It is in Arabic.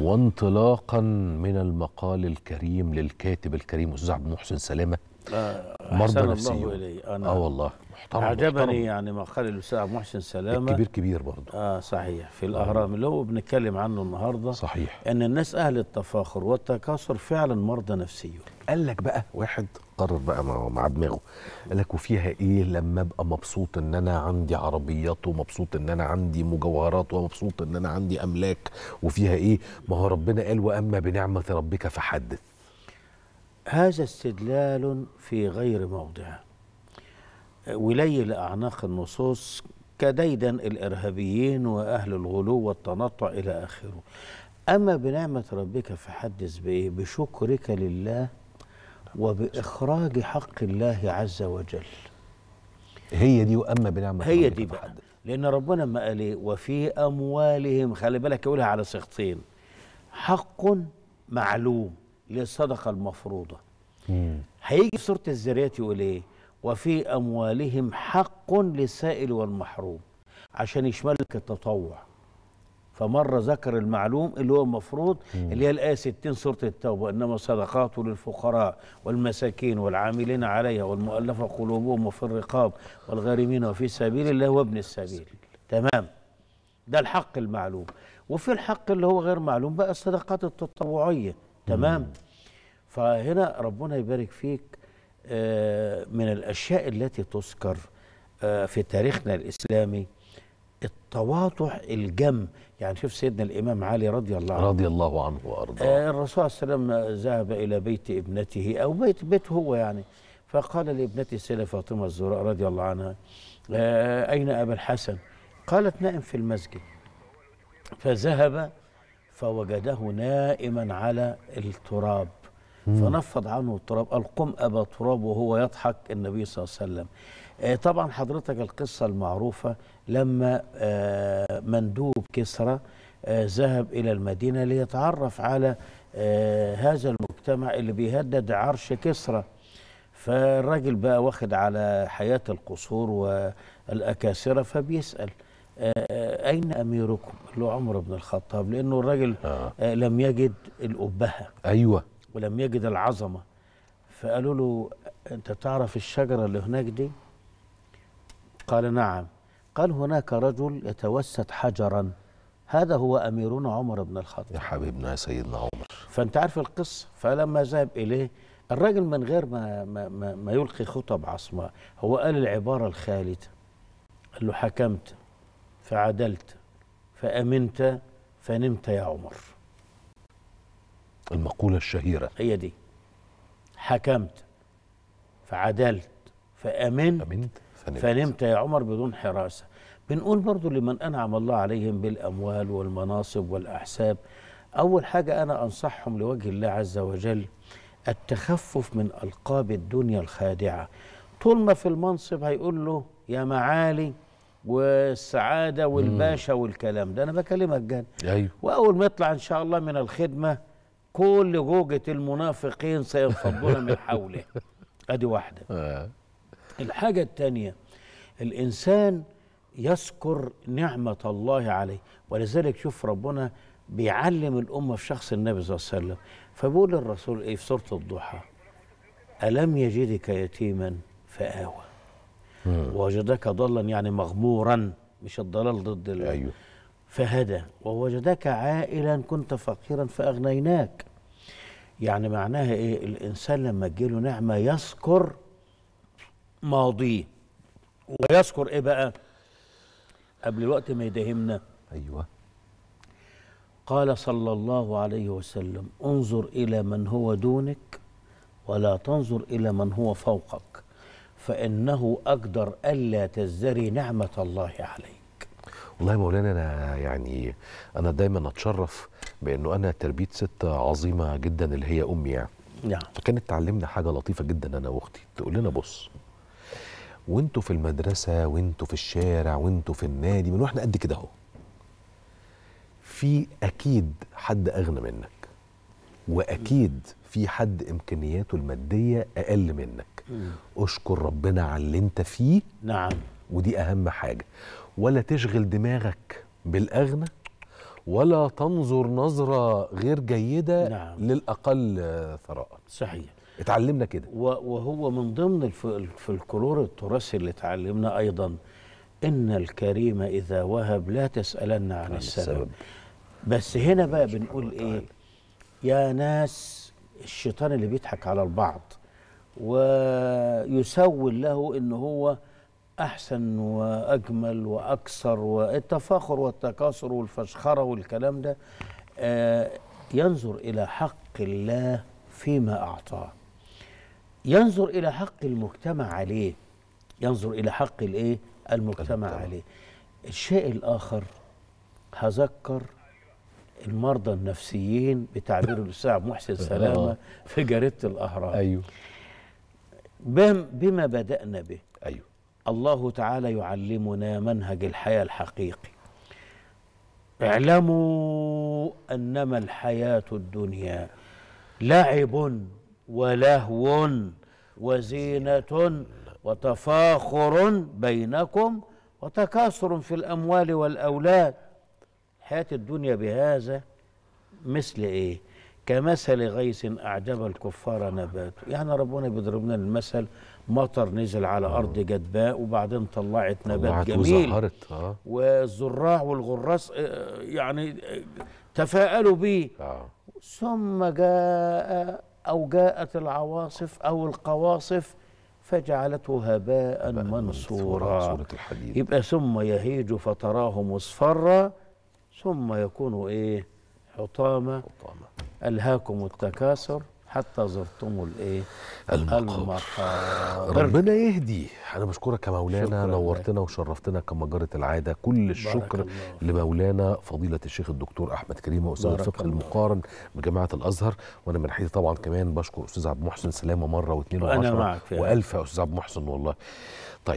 وانطلاقا من المقال الكريم للكاتب الكريم استاذ عبد المحسن سلامه مرضى نفسيون آه والله محترم عجبني محترم. يعني ما قال الأستاذ محسن سلامة الكبير كبير برضه آه صحيح في آه. الأهرام اللي هو بنتكلم عنه النهارده صحيح إن الناس أهل التفاخر والتكاثر فعلا مرضى نفسيون قال لك بقى واحد قرر بقى مع دماغه قال لك وفيها ايه لما ابقى مبسوط ان انا عندي عربيات ومبسوط ان انا عندي مجوهرات ومبسوط ان انا عندي املاك وفيها ايه ما هو ربنا قال واما بنعمه ربك فحدث هذا استدلال في غير موضع ولي لأعناق النصوص كديدا الإرهابيين وأهل الغلو والتنطع إلى آخره أما بنعمة ربك فحدث بإيه بشكرك لله وبإخراج حق الله عز وجل هي دي وأما بنعمة هي دي بقى لأن ربنا ما قال إيه وفي أموالهم خلي بالك يقولها على صيغتين حق معلوم للصدقه المفروضه مم. هيجي في سوره الزريات يقول ايه وفي اموالهم حق للسائل والمحروم عشان يشملك التطوع فمره ذكر المعلوم اللي هو المفروض اللي هي الايه 60 سوره التوبه انما الصدقات للفقراء والمساكين والعاملين عليها والمؤلفه قلوبهم وفي الرقاب والغارمين وفي سبيل الله وابن السبيل تمام ده الحق المعلوم وفي الحق اللي هو غير معلوم بقى الصدقات التطوعيه تمام مم. فهنا ربنا يبارك فيك آه، من الأشياء التي تذكر آه، في تاريخنا الإسلامي التواضع الجم يعني شوف سيدنا الإمام علي رضي الله عنه رضي الله عنه وأرضاه آه، الرسول صلى الله عليه وسلم ذهب إلى بيت ابنته أو بيت بيته هو يعني فقال لابنته السيدة فاطمة الزهراء رضي الله عنها أين أبا الحسن قالت نائم في المسجد فذهب فوجده نائما على التراب فنفض عنه التراب قال قم أبا تراب وهو يضحك النبي صلى الله عليه وسلم آه، طبعا حضرتك القصة المعروفة لما آه، مندوب كسرى آه، ذهب إلى المدينة ليتعرف على هذا المجتمع اللي بيهدد عرش كسرى فالراجل بقى واخد على حياة القصور والأكاسرة فبيسأل أين أميركم؟ اللي هو عمر بن الخطاب لأنه الراجل آه. لم يجد الأبهة أيوه ولم يجد العظمه فقالوا له انت تعرف الشجره اللي هناك دي قال نعم قال هناك رجل يتوسد حجرا هذا هو أميرنا عمر بن الخطاب يا حبيبنا يا سيدنا عمر فأنت عارف القصة فلما ذهب إليه الراجل من غير ما, ما, ما, ما يلقي خطب عصماء هو قال العبارة الخالدة قال له حكمت فعدلت فأمنت فنمت يا عمر المقولة الشهيرة هي دي حكمت فعدلت فأمنت, أمنت فنمت. فنمت يا عمر بدون حراسة بنقول برضو لمن أنعم الله عليهم بالأموال والمناصب والأحساب أول حاجة أنا أنصحهم لوجه الله عز وجل التخفف من ألقاب الدنيا الخادعة طول ما في المنصب هيقول له يا معالي والسعادة والباشا والكلام ده أنا بكلمك جد أيوه. وأول ما يطلع إن شاء الله من الخدمة كل جوجة المنافقين سينفضون من حوله ادي واحدة آه. الحاجة الثانية الانسان يذكر نعمة الله عليه ولذلك شوف ربنا بيعلم الأمة في شخص النبي صلى الله عليه وسلم فبيقول الرسول إيه في سورة الضحى ألم يجدك يتيما فآوى وجدك ضلا يعني مغمورا مش الضلال ضد الله أيوه فهدى ووجدك عائلا كنت فقيرا فأغنيناك يعني معناها إيه الإنسان لما تجيله نعمة يذكر ماضيه ويذكر إيه بقى قبل الوقت ما يداهمنا أيوه قال صلى الله عليه وسلم انظر إلى من هو دونك ولا تنظر إلى من هو فوقك فإنه أقدر ألا تزدري نعمة الله عليك والله يا مولانا انا يعني انا دايما اتشرف بانه انا تربيت ست عظيمه جدا اللي هي امي يعني نعم فكانت تعلمنا حاجه لطيفه جدا انا واختي تقول لنا بص وانتوا في المدرسه وانتوا في الشارع وانتوا في النادي من واحنا قد كده اهو في اكيد حد اغنى منك واكيد في حد امكانياته الماديه اقل منك اشكر ربنا على اللي انت فيه نعم ودي أهم حاجة ولا تشغل دماغك بالأغنى ولا تنظر نظرة غير جيدة نعم. للأقل ثراء صحيح اتعلمنا كده وهو من ضمن الفلكلور التراثي اللي اتعلمنا أيضا إن الكريم إذا وهب لا تسألن عن, عن السبب. السبب بس هنا بقى بنقول إيه يا ناس الشيطان اللي بيضحك على البعض ويسول له إن هو احسن واجمل واكثر والتفاخر والتكاثر والفشخره والكلام ده آه، ينظر الى حق الله فيما اعطاه ينظر الى حق المجتمع عليه ينظر الى حق الايه المجتمع عليه الشيء الاخر هذكر المرضى النفسيين بتعبير الاستاذ محسن آه. سلامه في جريده الاهرام ايوه بما بدانا به ايوه الله تعالى يعلمنا منهج الحياة الحقيقي اعلموا أنما الحياة الدنيا لعب ولهو وزينة وتفاخر بينكم وتكاثر في الأموال والأولاد حياة الدنيا بهذا مثل إيه؟ كمثل غيث أعجب الكفار نباته يعني ربنا بيضربنا المثل مطر نزل على آه. أرض جدباء وبعدين طلعت نبات جميل وزهرت آه. والزراع والغراس آه، يعني آه، تفاءلوا به آه. ثم جاء أو جاءت العواصف أو القواصف فجعلته هباء منصورا سورة الحديد يبقى ثم يهيج فتراه مصفرا ثم يكون إيه حطامة, حطامة. ألهاكم التكاثر حتى زرتم الايه المقابر. ربنا يهدي انا بشكرك يا مولانا نورتنا وشرفتنا كما جرت العاده كل الشكر لمولانا فضيله الشيخ الدكتور احمد كريم استاذ الفقه المقارن بجامعه الازهر وانا من حيث طبعا كمان بشكر استاذ عبد المحسن سلامه مره واثنين وعشره والف يا استاذ عبد المحسن والله طيب